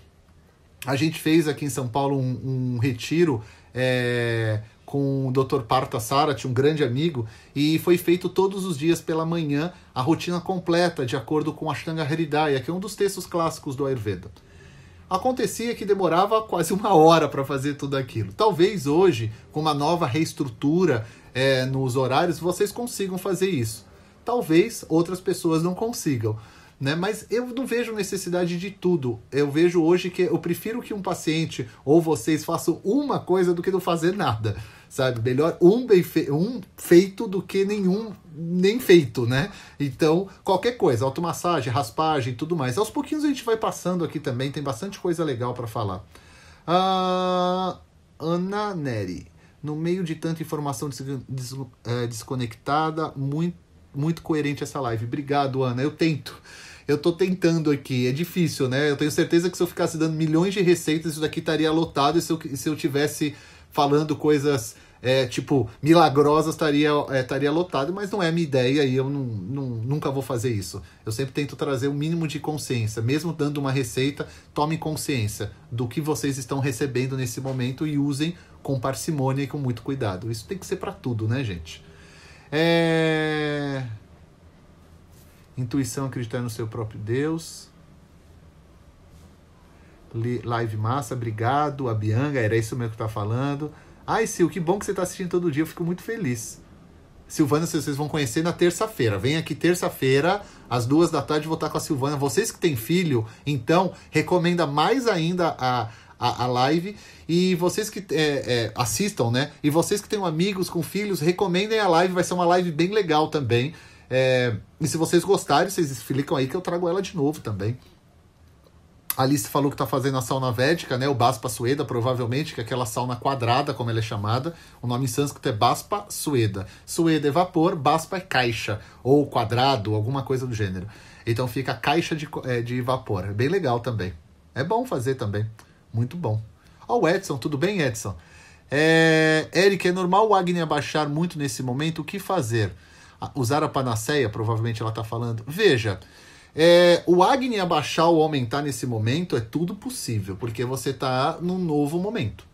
a gente fez aqui em São Paulo um, um retiro. É com o Dr. Parta Sarati, um grande amigo, e foi feito todos os dias pela manhã a rotina completa, de acordo com Ashtanga Hridaya, que é um dos textos clássicos do Ayurveda. Acontecia que demorava quase uma hora para fazer tudo aquilo. Talvez hoje, com uma nova reestrutura é, nos horários, vocês consigam fazer isso. Talvez outras pessoas não consigam né? Mas eu não vejo necessidade de tudo. Eu vejo hoje que eu prefiro que um paciente ou vocês façam uma coisa do que não fazer nada, sabe? Melhor um bem fe um feito do que nenhum nem feito, né? Então, qualquer coisa, automassagem, raspagem, tudo mais. Aos pouquinhos a gente vai passando aqui também, tem bastante coisa legal para falar. Ah, Ana Neri. No meio de tanta informação des des eh, desconectada, muito muito coerente essa live. Obrigado, Ana. Eu tento. Eu tô tentando aqui, é difícil, né? Eu tenho certeza que se eu ficasse dando milhões de receitas, isso daqui estaria lotado, e se eu, se eu tivesse falando coisas é, tipo, milagrosas estaria, é, estaria lotado, mas não é minha ideia e eu não, não, nunca vou fazer isso. Eu sempre tento trazer o um mínimo de consciência. Mesmo dando uma receita, tome consciência do que vocês estão recebendo nesse momento e usem com parcimônia e com muito cuidado. Isso tem que ser para tudo, né, gente? É. Intuição acreditar no seu próprio Deus. Live Massa, obrigado. A Bianga, era isso mesmo que tá falando. Ai, Sil, que bom que você está assistindo todo dia, eu fico muito feliz. Silvana, vocês vão conhecer na terça-feira. Vem aqui terça-feira, às duas da tarde, vou estar tá com a Silvana. Vocês que têm filho, então, recomenda mais ainda a, a, a live. E vocês que é, é, assistam, né? E vocês que têm amigos com filhos, recomendem a live. Vai ser uma live bem legal também. É, e se vocês gostarem, vocês explicam aí que eu trago ela de novo também. A Alice falou que está fazendo a sauna védica, né? O Baspa Sueda, provavelmente, que é aquela sauna quadrada, como ela é chamada. O nome em sânscrito é Baspa Sueda. Sueda é vapor, Baspa é caixa, ou quadrado, alguma coisa do gênero. Então fica caixa de, é, de vapor. É bem legal também. É bom fazer também. Muito bom. Ó, oh, o Edson, tudo bem, Edson? É... Eric, é normal o Agni abaixar muito nesse momento? O que fazer? usar a panaceia, provavelmente ela está falando. Veja, é, o Agni abaixar ou aumentar tá nesse momento é tudo possível, porque você está num novo momento.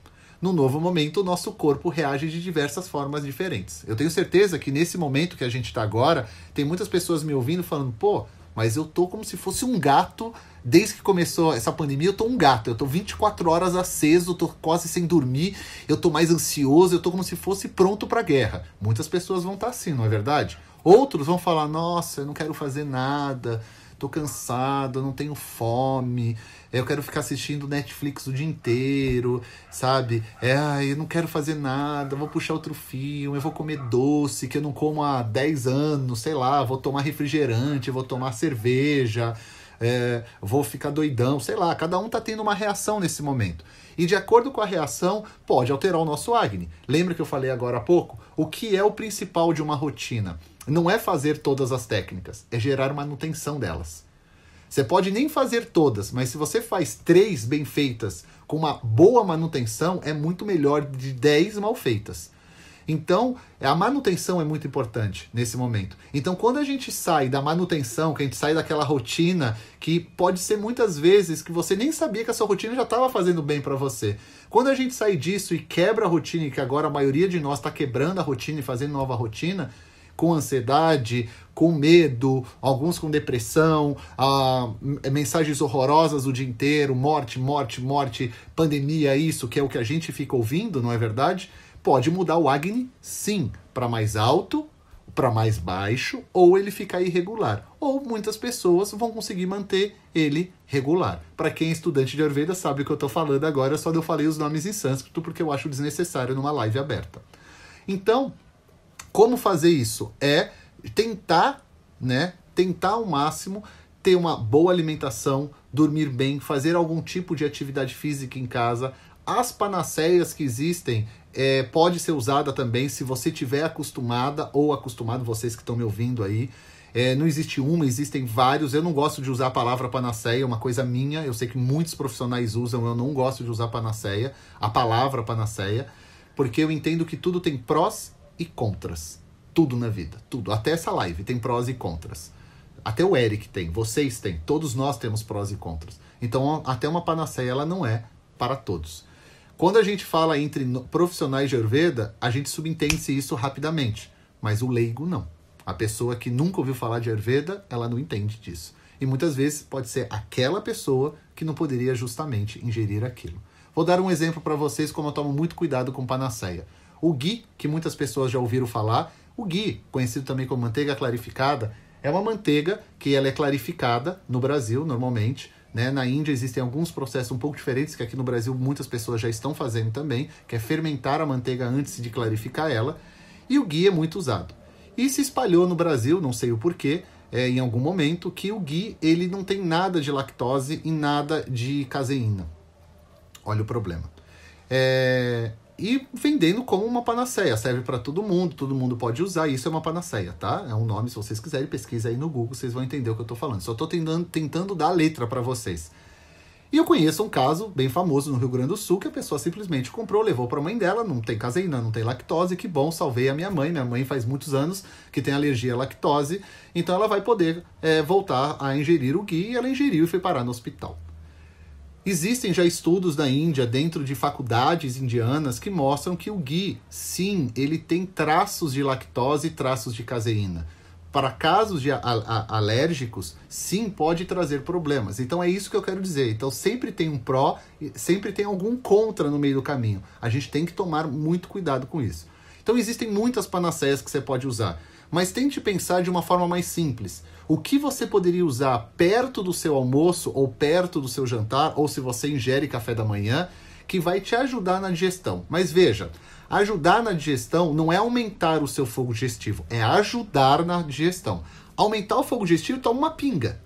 No novo momento, o nosso corpo reage de diversas formas diferentes. Eu tenho certeza que nesse momento que a gente está agora, tem muitas pessoas me ouvindo falando, pô, mas eu tô como se fosse um gato. Desde que começou essa pandemia, eu tô um gato. Eu tô 24 horas aceso, tô quase sem dormir, eu tô mais ansioso, eu tô como se fosse pronto pra guerra. Muitas pessoas vão estar tá assim, não é verdade? Outros vão falar: nossa, eu não quero fazer nada, tô cansado, não tenho fome, é, eu quero ficar assistindo Netflix o dia inteiro, sabe? É, eu não quero fazer nada, vou puxar outro filme, eu vou comer doce que eu não como há 10 anos, sei lá, vou tomar refrigerante, vou tomar cerveja, é, vou ficar doidão, sei lá. Cada um tá tendo uma reação nesse momento. E de acordo com a reação, pode alterar o nosso Agni. Lembra que eu falei agora há pouco? O que é o principal de uma rotina? não é fazer todas as técnicas, é gerar manutenção delas. Você pode nem fazer todas, mas se você faz três bem feitas com uma boa manutenção, é muito melhor de dez mal feitas. Então, a manutenção é muito importante nesse momento. Então, quando a gente sai da manutenção, que a gente sai daquela rotina, que pode ser muitas vezes que você nem sabia que a sua rotina já estava fazendo bem para você. Quando a gente sai disso e quebra a rotina, e que agora a maioria de nós está quebrando a rotina e fazendo nova rotina, com ansiedade, com medo, alguns com depressão, ah, mensagens horrorosas o dia inteiro, morte, morte, morte, pandemia, isso que é o que a gente fica ouvindo, não é verdade? Pode mudar o Agni, sim, para mais alto, para mais baixo, ou ele ficar irregular. Ou muitas pessoas vão conseguir manter ele regular. Para quem é estudante de Ayurveda sabe o que eu estou falando agora, só eu falei os nomes em sânscrito porque eu acho desnecessário numa live aberta. Então, como fazer isso? É tentar, né? Tentar ao máximo ter uma boa alimentação, dormir bem, fazer algum tipo de atividade física em casa. As panaceias que existem é, pode ser usada também se você tiver acostumada ou acostumado, vocês que estão me ouvindo aí. É, não existe uma, existem vários. Eu não gosto de usar a palavra panaceia, é uma coisa minha. Eu sei que muitos profissionais usam, eu não gosto de usar panaceia, a palavra panaceia, porque eu entendo que tudo tem prós e contras. Tudo na vida, tudo. Até essa live tem prós e contras. Até o Eric tem, vocês têm, todos nós temos prós e contras. Então, até uma panaceia ela não é para todos. Quando a gente fala entre profissionais de Ayurveda, a gente subentende isso rapidamente, mas o leigo não. A pessoa que nunca ouviu falar de Ayurveda, ela não entende disso. E muitas vezes pode ser aquela pessoa que não poderia justamente ingerir aquilo. Vou dar um exemplo para vocês como eu tomo muito cuidado com panaceia. O ghee, que muitas pessoas já ouviram falar, o ghee, conhecido também como manteiga clarificada, é uma manteiga que ela é clarificada no Brasil, normalmente. Né? Na Índia existem alguns processos um pouco diferentes que aqui no Brasil muitas pessoas já estão fazendo também, que é fermentar a manteiga antes de clarificar ela. E o ghee é muito usado. E se espalhou no Brasil, não sei o porquê, é, em algum momento, que o ghee ele não tem nada de lactose e nada de caseína. Olha o problema. É, e vendendo como uma panaceia. Serve para todo mundo, todo mundo pode usar. Isso é uma panaceia, tá? É um nome, se vocês quiserem, pesquisa aí no Google, vocês vão entender o que eu estou falando. Só estou tentando, tentando dar a letra para vocês. E eu conheço um caso bem famoso no Rio Grande do Sul que a pessoa simplesmente comprou, levou para a mãe dela, não tem caseína, não tem lactose, que bom, salvei a minha mãe. Minha mãe faz muitos anos que tem alergia à lactose, então ela vai poder é, voltar a ingerir o ghee e ela ingeriu e foi parar no hospital. Existem já estudos na Índia, dentro de faculdades indianas, que mostram que o ghee, sim, ele tem traços de lactose e traços de caseína. Para casos de alérgicos, sim, pode trazer problemas. Então é isso que eu quero dizer. Então sempre tem um pró, sempre tem algum contra no meio do caminho. A gente tem que tomar muito cuidado com isso. Então existem muitas panaceias que você pode usar mas tente pensar de uma forma mais simples. O que você poderia usar perto do seu almoço ou perto do seu jantar, ou se você ingere café da manhã, que vai te ajudar na digestão. Mas veja, ajudar na digestão não é aumentar o seu fogo digestivo, é ajudar na digestão. Aumentar o fogo digestivo toma uma pinga.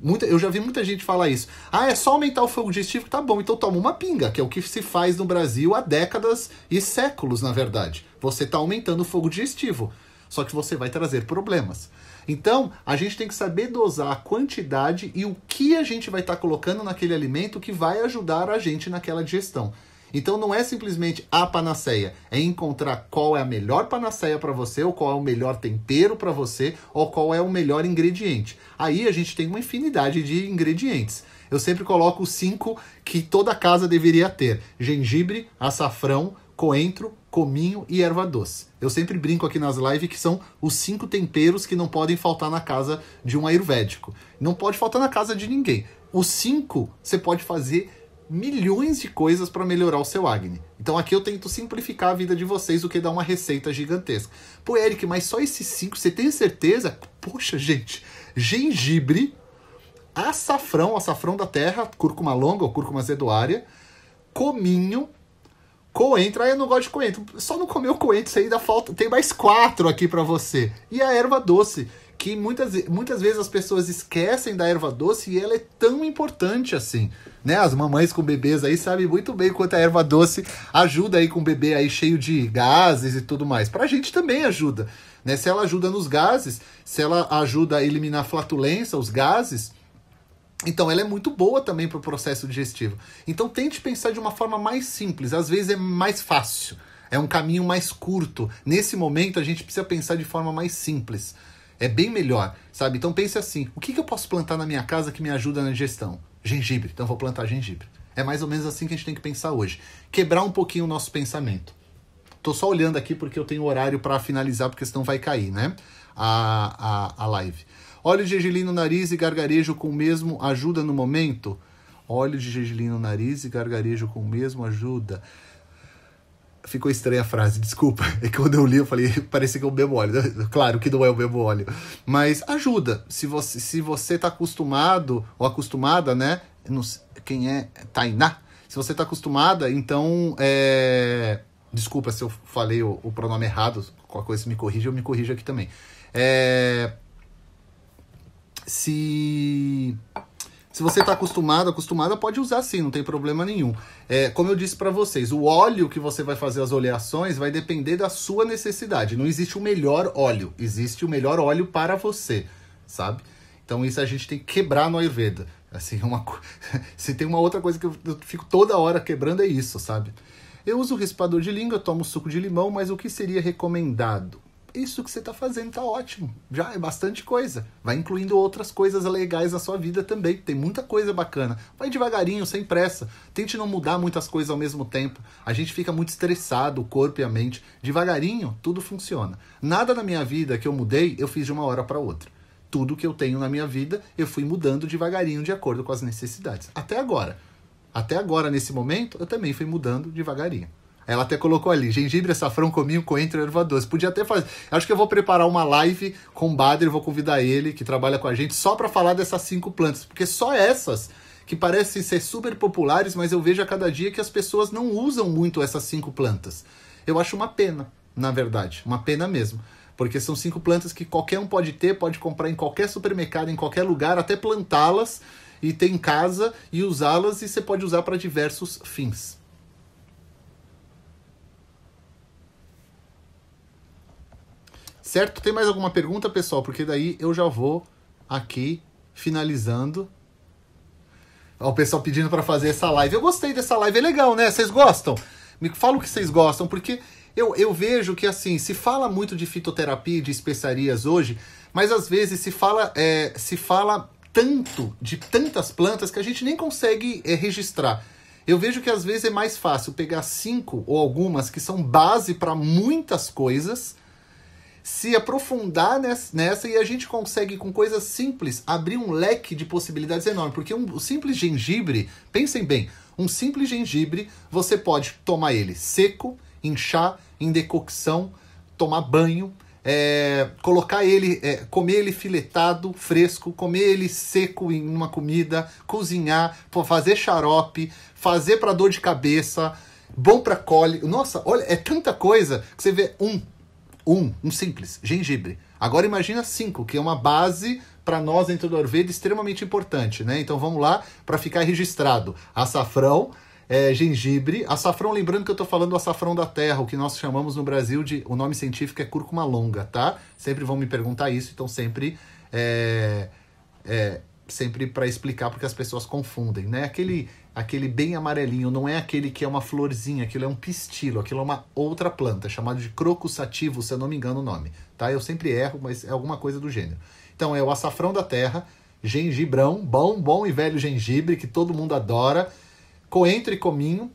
Muita, eu já vi muita gente falar isso. Ah, é só aumentar o fogo digestivo, tá bom, então toma uma pinga, que é o que se faz no Brasil há décadas e séculos, na verdade. Você está aumentando o fogo digestivo. Só que você vai trazer problemas. Então, a gente tem que saber dosar a quantidade e o que a gente vai estar tá colocando naquele alimento que vai ajudar a gente naquela digestão. Então não é simplesmente a ah, panaceia, é encontrar qual é a melhor panaceia para você, ou qual é o melhor tempero para você, ou qual é o melhor ingrediente. Aí a gente tem uma infinidade de ingredientes. Eu sempre coloco os cinco que toda casa deveria ter: gengibre, açafrão, coentro, cominho e erva doce. Eu sempre brinco aqui nas lives que são os cinco temperos que não podem faltar na casa de um ayurvédico. Não pode faltar na casa de ninguém. Os cinco você pode fazer milhões de coisas para melhorar o seu Agni. Então aqui eu tento simplificar a vida de vocês o que dá uma receita gigantesca. Pô, Eric, mas só esses cinco, você tem certeza? Poxa, gente, gengibre, açafrão, açafrão da terra, cúrcuma longa ou cúrcuma zedoária, cominho, coentro. Ah, eu não gosto de coentro. Só não comeu coentro, você ainda falta. Tem mais quatro aqui para você. E a erva doce, que muitas, muitas vezes as pessoas esquecem da erva doce e ela é tão importante assim. Né? As mamães com bebês aí sabem muito bem quanto a erva doce ajuda aí com o bebê aí cheio de gases e tudo mais. Pra gente também ajuda. Né? Se ela ajuda nos gases, se ela ajuda a eliminar flatulência, os gases então, ela é muito boa também para o processo digestivo. Então, tente pensar de uma forma mais simples, às vezes é mais fácil, é um caminho mais curto. Nesse momento, a gente precisa pensar de forma mais simples. É bem melhor, sabe? Então, pense assim: o que, que eu posso plantar na minha casa que me ajuda na digestão? Gengibre. Então, vou plantar gengibre. É mais ou menos assim que a gente tem que pensar hoje. Quebrar um pouquinho o nosso pensamento. Tô só olhando aqui porque eu tenho horário para finalizar, porque senão vai cair, né? A, a, a live. Óleo de gergelim no nariz e gargarejo com o mesmo ajuda no momento? Óleo de gergelim no nariz e gargarejo com o mesmo ajuda. Ficou estranha a frase, desculpa. *laughs* É que quando eu li eu falei, *laughs* parecia que é o mesmo óleo. *laughs* Claro que não é o mesmo óleo. Mas ajuda. Se você, se você tá acostumado ou acostumada, né? Não sei, quem é? Tainá? Se você tá acostumada, então é... Desculpa se eu falei o, o pronome errado, qualquer coisa me corrija, eu me corrijo aqui também. É, se se você está acostumado, acostumada, pode usar sim, não tem problema nenhum. É, como eu disse para vocês, o óleo que você vai fazer as oleações vai depender da sua necessidade. Não existe o melhor óleo, existe o melhor óleo para você, sabe? Então isso a gente tem que quebrar no Ayurveda. Assim, é uma *laughs* se tem uma outra coisa que eu, fico toda hora quebrando é isso, sabe? Eu uso o raspador de língua, tomo suco de limão, mas o que seria recomendado? isso que você está fazendo está ótimo. Já é bastante coisa. Vai incluindo outras coisas legais na sua vida também. Tem muita coisa bacana. Vai devagarinho, sem pressa. Tente não mudar muitas coisas ao mesmo tempo. A gente fica muito estressado, o corpo e a mente. Devagarinho, tudo funciona. Nada na minha vida que eu mudei, eu fiz de uma hora para outra. Tudo que eu tenho na minha vida, eu fui mudando devagarinho de acordo com as necessidades. Até agora. Até agora, nesse momento, eu também fui mudando devagarinho. Ela até colocou ali, gengibre, açafrão, cominho, coentro e erva doce. Podia até fazer. Acho que eu vou preparar uma live com o Bader, vou convidar ele, que trabalha com a gente, só para falar dessas cinco plantas. Porque só essas, que parecem ser super populares, mas eu vejo a cada dia que as pessoas não usam muito essas cinco plantas. Eu acho uma pena, na verdade. Uma pena mesmo. Porque são cinco plantas que qualquer um pode ter, pode comprar em qualquer supermercado, em qualquer lugar, até plantá-las e ter em casa e usá-las, e você pode usar para diversos fins. Certo? Tem mais alguma pergunta, pessoal? Porque daí eu já vou aqui finalizando. Ó, o pessoal pedindo para fazer essa live. Eu gostei dessa live, é legal, né? Vocês gostam? Me fala o que vocês gostam, porque eu, eu vejo que assim, se fala muito de fitoterapia, de especiarias hoje, mas às vezes se fala, é, se fala tanto de tantas plantas que a gente nem consegue é, registrar. Eu vejo que às vezes é mais fácil pegar cinco ou algumas que são base para muitas coisas se aprofundar nessa e a gente consegue, com coisas simples, abrir um leque de possibilidades enorme. Porque um simples gengibre, pensem bem, um simples gengibre, você pode tomar ele seco, em chá, em decocção, tomar banho, é, colocar ele, é, comer ele filetado, fresco, comer ele seco em uma comida, cozinhar, fazer xarope, fazer para dor de cabeça, bom para cole. Nossa, olha, é tanta coisa que você vê um um, um simples, gengibre. Agora imagina cinco, que é uma base para nós dentro do Ayurveda extremamente importante, né? Então vamos lá para ficar registrado. Açafrão, é, gengibre. Açafrão, lembrando que eu estou falando do açafrão da terra, o que nós chamamos no Brasil de. O nome científico é cúrcuma longa, tá? Sempre vão me perguntar isso, então sempre. É, é, sempre para explicar porque as pessoas confundem, né? Aquele aquele bem amarelinho, não é aquele que é uma florzinha, aquilo é um pistilo, aquilo é uma outra planta, chamado de crocusativo, se eu não me engano o nome, tá? Eu sempre erro, mas é alguma coisa do gênero. Então é o açafrão da terra, gengibrão, bom, bom e velho gengibre, que todo mundo adora, coentro e cominho,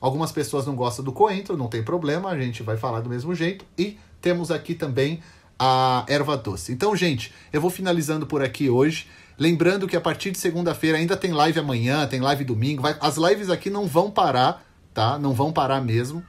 algumas pessoas não gostam do coentro, não tem problema, a gente vai falar do mesmo jeito, e temos aqui também a erva doce. Então, gente, eu vou finalizando por aqui hoje. Lembrando que a partir de segunda-feira ainda tem live amanhã, tem live domingo. Vai... as lives aqui não vão parar, tá? Não vão parar mesmo.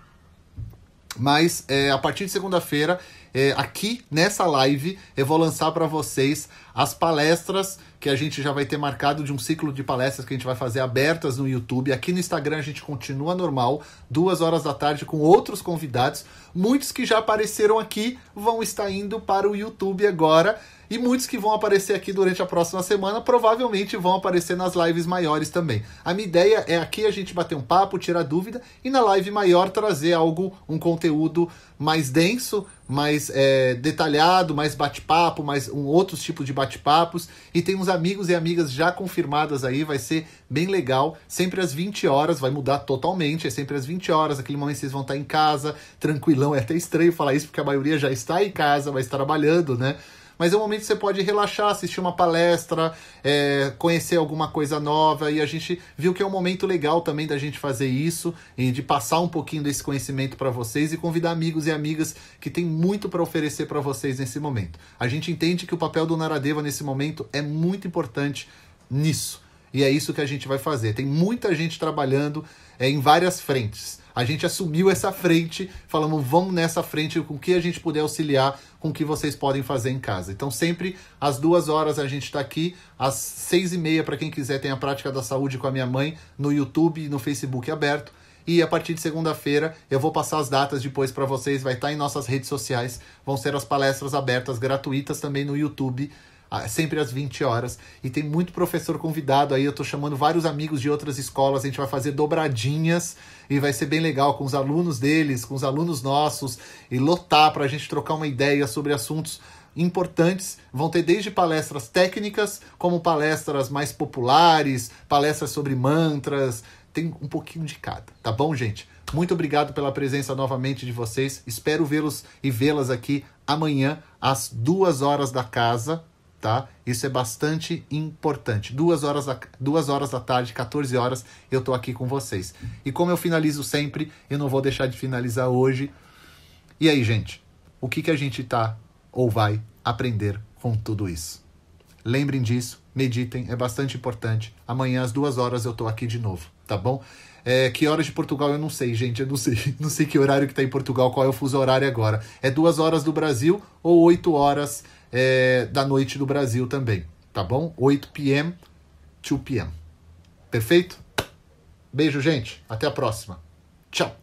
Mas é, a partir de segunda-feira, é, aqui nessa live, eu vou lançar para vocês as palestras que a gente já vai ter marcado de um ciclo de palestras que a gente vai fazer abertas no YouTube. Aqui no Instagram a gente continua normal, duas horas da tarde, com outros convidados. Muitos que já apareceram aqui vão estar indo para o YouTube agora. E muitos que vão aparecer aqui durante a próxima semana provavelmente vão aparecer nas lives maiores também. A minha ideia é aqui a gente bater um papo, tirar dúvida e na live maior trazer algo, um conteúdo mais denso, mais é, detalhado, mais bate-papo, mais um outros tipos de bate-papos. E tem uns amigos e amigas já confirmadas aí, vai ser bem legal. Sempre às 20 horas, vai mudar totalmente, é sempre às 20 horas, aquele momento vocês vão estar em casa, tranquilão, é até estranho falar isso, porque a maioria já está em casa, mas trabalhando, né? mas é um momento que você pode relaxar, assistir uma palestra, é, conhecer alguma coisa nova. E a gente viu que é um momento legal também da gente fazer isso e de passar um pouquinho desse conhecimento para vocês e convidar amigos e amigas que tem muito para oferecer para vocês nesse momento. A gente entende que o papel do Naradeva nesse momento é muito importante nisso. E é isso que a gente vai fazer. Tem muita gente trabalhando é, em várias frentes. A gente assumiu essa frente, falamos, vamos nessa frente com o que a gente puder auxiliar, com o que vocês podem fazer em casa. Então, sempre às duas horas a gente está aqui, às seis e meia, para quem quiser, tem a prática da saúde com a minha mãe no YouTube e no Facebook aberto. E a partir de segunda-feira eu vou passar as datas depois para vocês, vai estar tá em nossas redes sociais. Vão ser as palestras abertas gratuitas também no YouTube ah, sempre às 20 horas. E tem muito professor convidado aí. Eu tô chamando vários amigos de outras escolas. A gente vai fazer dobradinhas e vai ser bem legal com os alunos deles, com os alunos nossos e lotar para a gente trocar uma ideia sobre assuntos importantes. Vão ter desde palestras técnicas, como palestras mais populares, palestras sobre mantras. Tem um pouquinho de cada, tá bom, gente? Muito obrigado pela presença novamente de vocês. Espero vê-los e vê-las aqui amanhã às duas horas da casa, tá? Isso é bastante importante. Duas horas da, duas horas da tarde, 14 horas, eu tô aqui com vocês. E como eu finalizo sempre, eu não vou deixar de finalizar hoje. E aí, gente, o que, que a gente tá ou vai aprender com tudo isso? Lembrem disso, meditem, é bastante importante. Amanhã às duas horas eu tô aqui de novo, tá bom? É, que horas de Portugal eu não sei, gente. Eu não sei, *laughs* não sei que horário que tá em Portugal, qual é o fuso horário agora. É duas horas do Brasil ou oito horas é, da noite do Brasil também, tá bom? 8 p.m., 2 p.m. Perfeito? Beijo, gente. Até a próxima. Tchau.